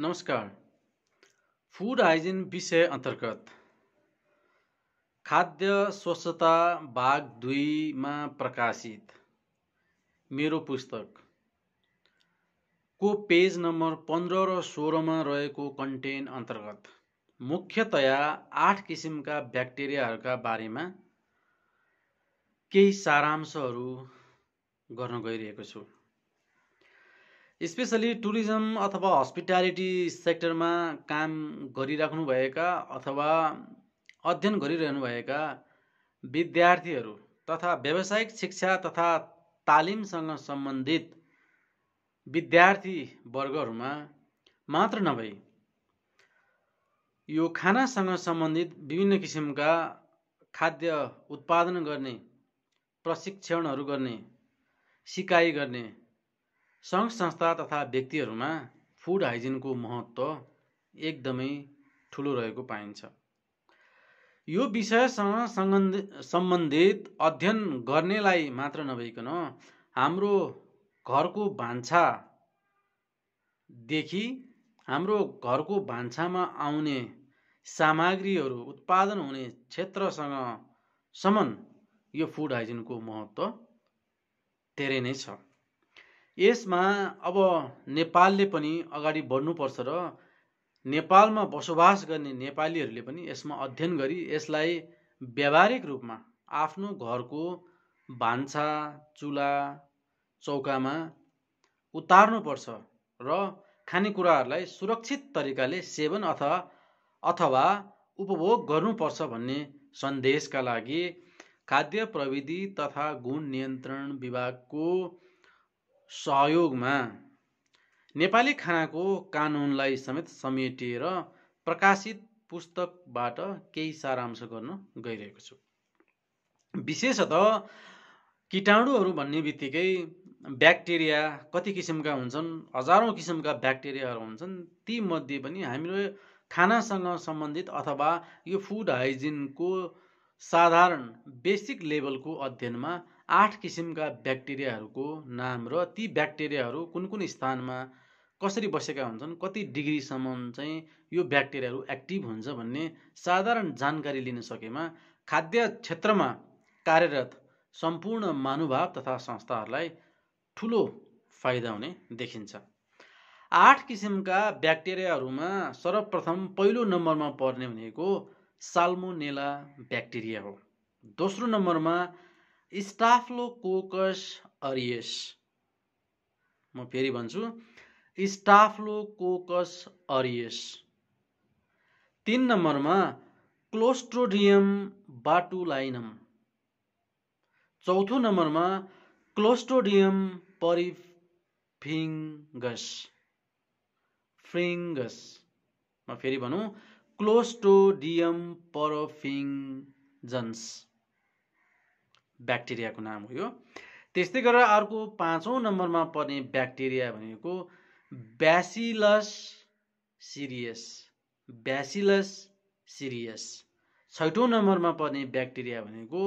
नमस्कार food hygiene विषय अन्तर्गत खाद्य स्वच्छता भाग दुईमा प्रकाशित मेरो पुस्तक को पेज नम्बर पन्ध्र र सोह्रमा रहेको कन्टेन्ट अन्तर्गत मुख्यतया आठ किसिमका ब्याक्टेरियाहरूका बारेमा केही सारांशहरू गर्न गइरहेको छु स्पेसली टुरिज्म अथवा हस्पिटालिटी सेक्टरमा काम गरिराख्नुभएका अथवा अध्ययन गरिरहनुभएका विद्यार्थीहरू तथा व्यावसायिक शिक्षा तथा तालिमसँग सम्बन्धित विद्यार्थी वर्गहरूमा मात्र नभई यो खानासँग सम्बन्धित विभिन्न किसिमका खाद्य उत्पादन गर्ने प्रशिक्षणहरू गर्ने सिकाइ गर्ने सङ्घ संस्था तथा व्यक्तिहरूमा फुड हाइजिनको महत्त्व एकदमै ठुलो रहेको पाइन्छ यो विषयसँग सम्बन्धित अध्ययन गर्नेलाई मात्र नभइकन हाम्रो घरको भान्सादेखि हाम्रो घरको भान्सामा आउने सामग्रीहरू उत्पादन हुने क्षेत्रसँग सम्म यो फुड हाइजिनको महत्त्व धेरै नै छ यसमा अब नेपालले पनि अगाडि बढ्नुपर्छ र नेपालमा बसोबास गर्ने नेपालीहरूले पनि यसमा अध्ययन गरी यसलाई व्यावहारिक रूपमा आफ्नो घरको भान्सा चुला चौकामा उतार्नुपर्छ र खानेकुराहरूलाई सुरक्षित तरिकाले सेवन अथवा अथवा उपभोग गर्नुपर्छ भन्ने सन्देशका लागि खाद्य प्रविधि तथा गुण नियन्त्रण विभागको सहयोगमा नेपाली खानाको कानुनलाई समेत समेटेर प्रकाशित पुस्तकबाट केही सारांश गर्न गइरहेको छु विशेषतः किटाणुहरू भन्ने बित्तिकै ब्याक्टेरिया कति किसिमका हुन्छन् हजारौँ किसिमका ब्याक्टेरियाहरू हुन्छन् तीमध्ये पनि हामीले खानासँग सम्बन्धित अथवा यो फुड हाइजिनको साधारण बेसिक लेभलको अध्ययनमा आठ किसिमका ब्याक्टेरियाहरूको नाम र ती ब्याक्टेरियाहरू कुन कुन स्थानमा कसरी बसेका हुन्छन् कति डिग्रीसम्म चाहिँ यो ब्याक्टेरियाहरू एक्टिभ हुन्छ भन्ने साधारण जानकारी लिन सकेमा खाद्य क्षेत्रमा कार्यरत सम्पूर्ण मानुभाव तथा संस्थाहरूलाई ठुलो फाइदा हुने देखिन्छ आठ किसिमका ब्याक्टेरियाहरूमा सर्वप्रथम पहिलो नम्बरमा पर्ने भनेको साल्मोनेला ब्याक्टेरिया हो दोस्रो नम्बरमा स्टाफलोकोकस अरियस म फेरि भन्छु स्टाफलोकोकस अरियस तिन नम्बरमा क्लोस्ट्रोडियम बाटुलाइनम चौथो नम्बरमा क्लोस्ट्रोडियम परिफिङ्गस फ्रिङ्गस म फेरि भनौँ क्लोस्टोडियम परफिङ्जन्स ब्याक्टेरियाको नाम हो यो त्यस्तै गरेर अर्को पाँचौँ नम्बरमा पर्ने ब्याक्टेरिया भनेको ब्यासिलस सिरियस ब्यासिलस सिरियस छैटौँ नम्बरमा पर्ने ब्याक्टेरिया भनेको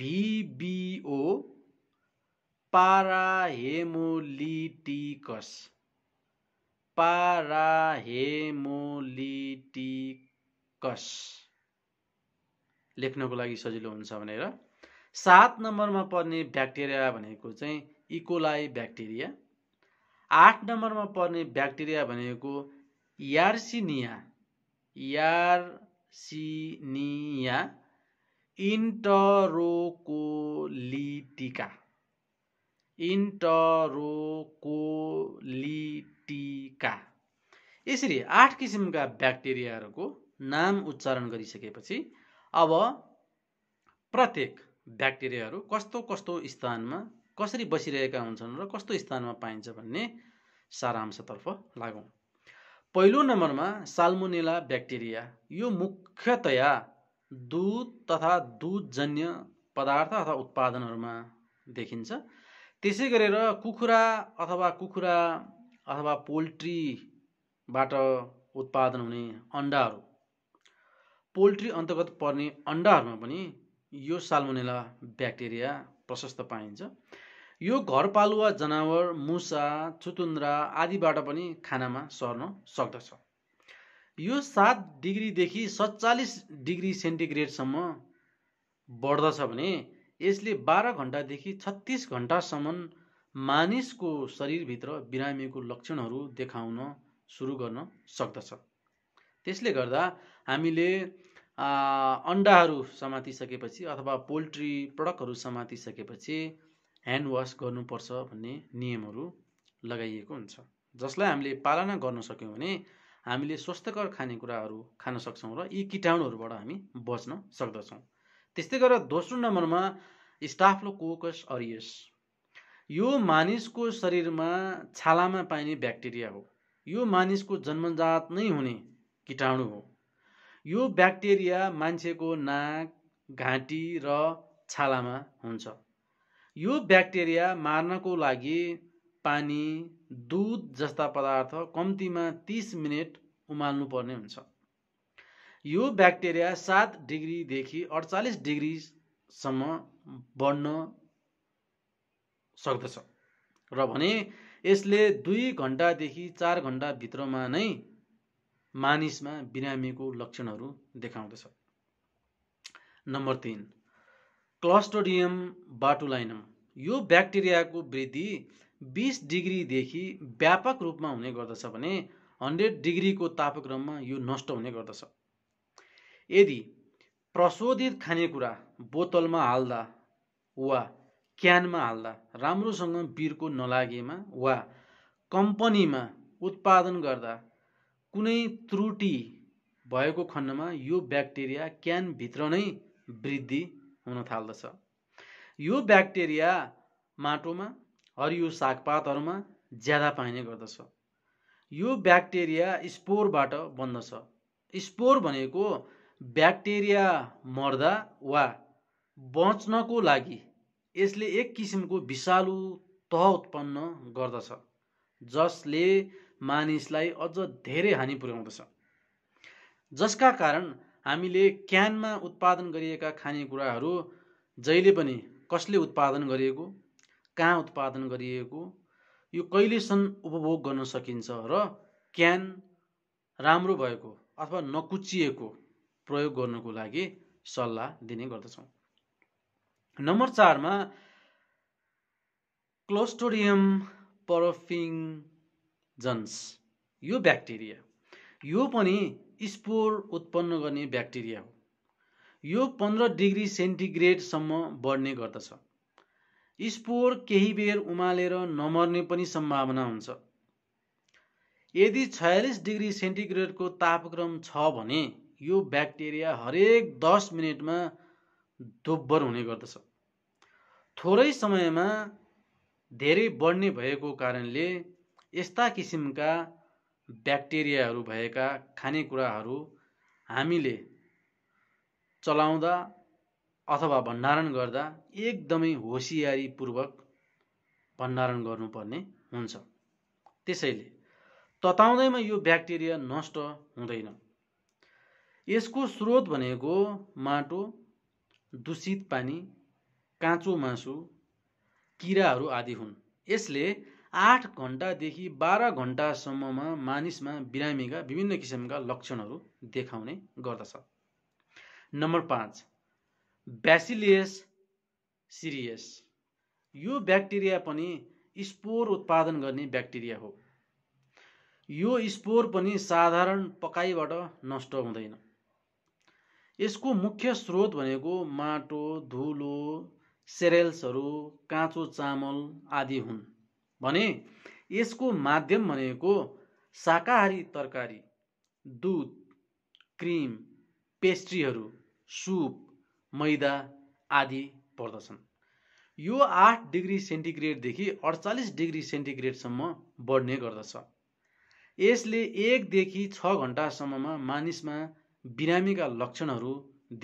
भिबिओ पाराहेमोलिटिकस पाराहेमोलिटिकस लेख्नको लागि सजिलो हुन्छ भनेर सात नम्बरमा पर्ने ब्याक्टेरिया भनेको चाहिँ इकोलाई e. ब्याक्टेरिया आठ नम्बरमा पर्ने ब्याक्टेरिया भनेको यार्सिनिया यार्सिनिया इन्टरोकोलिटिका इन्टरोकोलिटिका यसरी आठ किसिमका ब्याक्टेरियाहरूको नाम उच्चारण गरिसकेपछि अब प्रत्येक ब्याक्टेरियाहरू कस्तो कस्तो स्थानमा कसरी बसिरहेका हुन्छन् र कस्तो स्थानमा पाइन्छ भन्ने सारांशतर्फ लागौँ पहिलो नम्बरमा साल्मोनेला ब्याक्टेरिया यो मुख्यतया दुध तथा दुधजन्य पदार्थ अथवा उत्पादनहरूमा देखिन्छ त्यसै गरेर कुखुरा अथवा कुखुरा अथवा पोल्ट्रीबाट उत्पादन हुने अन्डाहरू पोल्ट्री अन्तर्गत पर्ने अन्डाहरूमा पनि यो साल्मोनेला ब्याक्टेरिया प्रशस्त पाइन्छ यो घरपालुवा जनावर मुसा छुतुन्द्रा आदिबाट पनि खानामा सर्न सक्दछ यो सात डिग्रीदेखि सत्तालिस डिग्री सेन्टिग्रेडसम्म बढ्दछ भने यसले बाह्र घन्टादेखि छत्तिस घन्टासम्म मानिसको शरीरभित्र बिरामीको लक्षणहरू देखाउन सुरु गर्न सक्दछ त्यसले गर्दा हामीले अन्डाहरू समातिसकेपछि अथवा पोल्ट्री प्रडक्टहरू समातिसकेपछि ह्यान्ड वास गर्नुपर्छ भन्ने नियमहरू लगाइएको हुन्छ जसलाई हामीले पालना गर्न सक्यौँ भने हामीले स्वास्थ्यकर खानेकुराहरू खान सक्छौँ र यी किटाणुहरूबाट हामी बच्न सक्दछौँ त्यस्तै गरेर दोस्रो नम्बरमा कोकस अरियस यो मानिसको शरीरमा छालामा पाइने ब्याक्टेरिया हो यो मानिसको जन्मजात नै हुने किटाणु हो यो ब्याक्टेरिया मान्छेको नाक घाँटी र छालामा हुन्छ यो ब्याक्टेरिया मार्नको लागि पानी दुध जस्ता पदार्थ कम्तीमा तिस मिनट उमाल्नुपर्ने हुन्छ यो ब्याक्टेरिया सात डिग्रीदेखि अडचालिस डिग्रीसम्म बढ्न सक्दछ र भने यसले दुई घन्टादेखि चार घन्टाभित्रमा नै मानिसमा बिरामीको लक्षणहरू देखाउँदछ नम्बर तिन क्लस्टोडियम बाटुलाइनम यो ब्याक्टेरियाको वृद्धि बिस डिग्रीदेखि व्यापक रूपमा हुने गर्दछ भने हन्ड्रेड डिग्रीको तापक्रममा यो नष्ट हुने गर्दछ यदि प्रशोधित खानेकुरा बोतलमा हाल्दा वा क्यानमा हाल्दा राम्रोसँग बिर्को नलागेमा वा कम्पनीमा उत्पादन गर्दा कुनै त्रुटि भएको खण्डमा यो ब्याक्टेरिया क्यानभित्र नै वृद्धि हुन थाल्दछ यो ब्याक्टेरिया माटोमा हरियो सागपातहरूमा ज्यादा पाइने गर्दछ यो ब्याक्टेरिया स्पोरबाट बन्दछ स्पोर भनेको ब्याक्टेरिया मर्दा वा बच्नको लागि यसले एक किसिमको विषालु तह उत्पन्न गर्दछ जसले मानिसलाई अझ धेरै हानि पुर्याउँदछ जसका कारण हामीले क्यानमा उत्पादन गरिएका खानेकुराहरू जहिले पनि कसले उत्पादन गरिएको कहाँ उत्पादन गरिएको यो कहिलेसम्म उपभोग गर्न सकिन्छ र क्यान राम्रो भएको अथवा नकुचिएको प्रयोग गर्नको लागि सल्लाह दिने गर्दछौँ नम्बर चारमा क्लोस्टोडियम परफिङ जन्स यो ब्याक्टेरिया यो पनि स्पोर उत्पन्न गर्ने ब्याक्टेरिया हो यो पन्ध्र डिग्री सेन्टिग्रेडसम्म बढ्ने गर्दछ स्पोर केही बेर उमालेर नमर्ने पनि सम्भावना हुन्छ यदि छयालिस डिग्री सेन्टिग्रेडको तापक्रम छ भने यो ब्याक्टेरिया हरेक दस मिनटमा दोब्बर हुने गर्दछ थोरै समयमा धेरै बढ्ने भएको कारणले यस्ता किसिमका ब्याक्टेरियाहरू भएका खानेकुराहरू हामीले चलाउँदा अथवा भण्डारण गर्दा एकदमै होसियारीपूर्वक भण्डारण गर्नुपर्ने हुन्छ त्यसैले तताउँदैमा यो ब्याक्टेरिया नष्ट हुँदैन यसको स्रोत भनेको माटो दूषित पानी काँचो मासु किराहरू आदि हुन् यसले आठ घन्टादेखि बाह्र घन्टासम्ममा मानिसमा बिरामीका विभिन्न किसिमका लक्षणहरू देखाउने गर्दछ नम्बर पाँच ब्यासिलियस सिरियस यो ब्याक्टेरिया पनि स्पोर उत्पादन गर्ने ब्याक्टेरिया हो यो स्पोर पनि साधारण पकाइबाट नष्ट हुँदैन यसको मुख्य स्रोत भनेको माटो धुलो सेरेल्सहरू काँचो चामल आदि हुन् भने यसको माध्यम भनेको शाकाहारी तरकारी दुध क्रिम पेस्ट्रीहरू सुप मैदा आदि पर्दछन् यो आठ डिग्री सेन्टिग्रेडदेखि अडचालिस डिग्री सेन्टिग्रेडसम्म बढ्ने गर्दछ यसले एकदेखि छ घन्टासम्ममा मानिसमा बिरामीका लक्षणहरू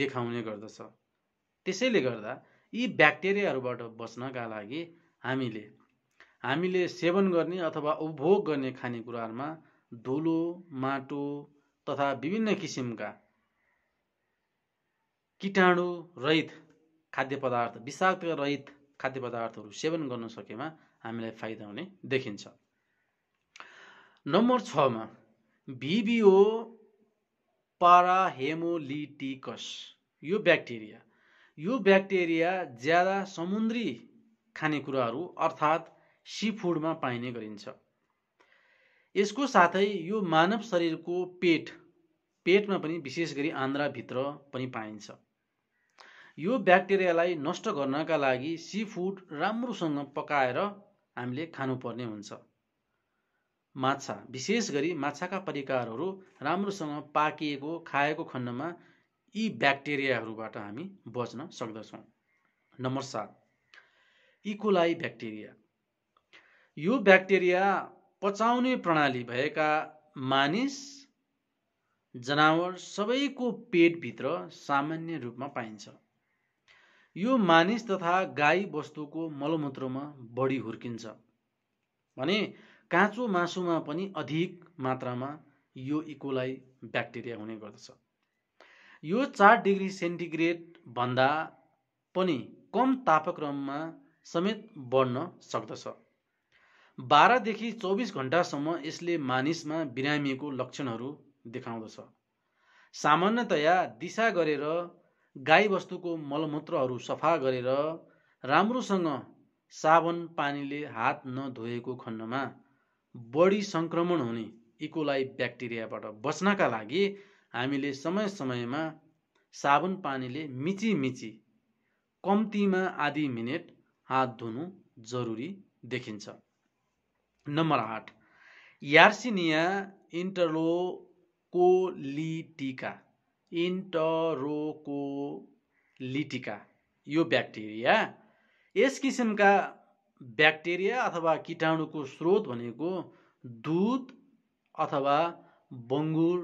देखाउने गर्दछ त्यसैले गर्दा यी ब्याक्टेरियाहरूबाट बच्नका लागि हामीले हामीले सेवन गर्ने अथवा उपभोग गर्ने खानेकुराहरूमा धुलो माटो तथा विभिन्न किसिमका किटाणु रहित खाद्य पदार्थ विषाक्त रहित खाद्य पदार्थहरू सेवन गर्न सकेमा हामीलाई फाइदा हुने देखिन्छ नम्बर छमा भिबिओ पाराहेमोलिटिकस यो ब्याक्टेरिया यो ब्याक्टेरिया ज्यादा समुद्री खानेकुराहरू अर्थात् सी फुडमा पाइने गरिन्छ यसको साथै यो मानव शरीरको पेट पेटमा पनि विशेष गरी आन्द्राभित्र पनि पाइन्छ यो ब्याक्टेरियालाई नष्ट गर्नका लागि सी फुड राम्रोसँग पकाएर हामीले खानुपर्ने हुन्छ माछा विशेष गरी माछाका परिकारहरू राम्रोसँग पाकिएको खाएको खण्डमा यी ब्याक्टेरियाहरूबाट हामी बच्न सक्दछौँ नम्बर सात इकोलाई e. ब्याक्टेरिया यो ब्याक्टेरिया पचाउने प्रणाली भएका मानिस जनावर सबैको पेटभित्र सामान्य रूपमा पाइन्छ यो मानिस तथा गाई वस्तुको मलमूत्रमा बढी हुर्किन्छ भने काँचो मासुमा पनि अधिक मात्रामा यो इकोलाई e. ब्याक्टेरिया हुने गर्दछ यो चार डिग्री सेन्टिग्रेड भन्दा पनि कम तापक्रममा समेत बढ्न सक्दछ बाह्रदेखि चौबिस घन्टासम्म यसले मानिसमा बिरामीको लक्षणहरू देखाउँदछ सामान्यतया दिशा गरेर गाईबस्तुको मलमूत्रहरू सफा गरेर राम्रोसँग साबुन पानीले हात नधोएको खण्डमा बढी सङ्क्रमण हुने इकोलाई e. ब्याक्टेरियाबाट बच्नका लागि हामीले समय समयमा साबुन पानीले मिची मिची कम्तीमा आधी मिनट हात धुनु जरुरी देखिन्छ नम्बर आठ यार्सिनिया इन्टरोकोलिटिका इन्टरोकोलिटिका यो ब्याक्टेरिया यस किसिमका ब्याक्टेरिया अथवा किटाणुको स्रोत भनेको दुध अथवा बङ्गुर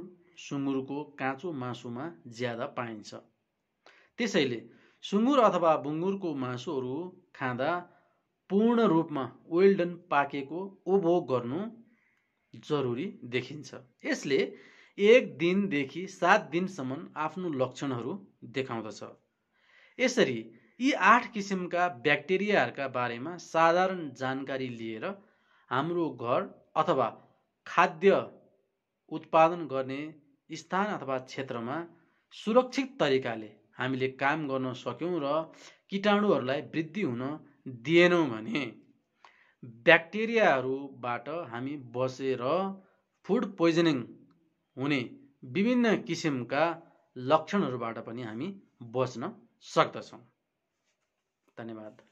सुँगुरको काँचो मासुमा ज्यादा पाइन्छ त्यसैले सुँगुर अथवा बुङ्गुरको मासुहरू खाँदा पूर्ण रूपमा वेल्डन पाकेको उपभोग गर्नु जरुरी देखिन्छ यसले एक दिनदेखि सात दिनसम्म आफ्नो लक्षणहरू देखाउँदछ यसरी यी आठ किसिमका ब्याक्टेरियाहरूका बारेमा साधारण जानकारी लिएर हाम्रो घर अथवा खाद्य उत्पादन गर्ने स्थान अथवा क्षेत्रमा सुरक्षित तरिकाले हामीले काम गर्न सक्यौँ र किटाणुहरूलाई वृद्धि हुन दिएनौँ भने ब्याक्टेरियाहरूबाट हामी बसेर फुड पोइजनिङ हुने विभिन्न किसिमका लक्षणहरूबाट पनि हामी बस्न सक्दछौँ धन्यवाद